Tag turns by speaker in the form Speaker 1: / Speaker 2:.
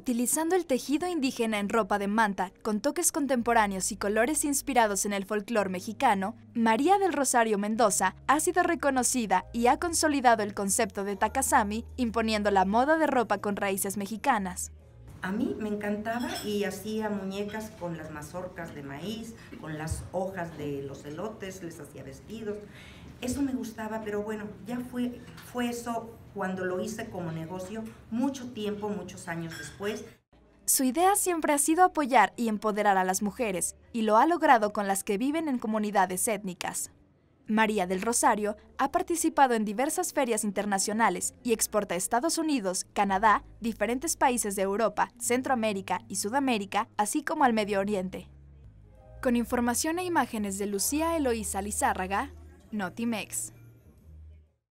Speaker 1: utilizando el tejido indígena en ropa de manta, con toques contemporáneos y colores inspirados en el folclore mexicano, María del Rosario Mendoza ha sido reconocida y ha consolidado el concepto de Takasami, imponiendo la moda de ropa con raíces mexicanas.
Speaker 2: A mí me encantaba y hacía muñecas con las mazorcas de maíz, con las hojas de los elotes, les hacía vestidos. Eso me gustaba, pero bueno, ya fue, fue eso cuando lo hice como negocio mucho tiempo, muchos años después.
Speaker 1: Su idea siempre ha sido apoyar y empoderar a las mujeres, y lo ha logrado con las que viven en comunidades étnicas. María del Rosario ha participado en diversas ferias internacionales y exporta a Estados Unidos, Canadá, diferentes países de Europa, Centroamérica y Sudamérica, así como al Medio Oriente. Con información e imágenes de Lucía Eloísa Lizárraga, Notimex.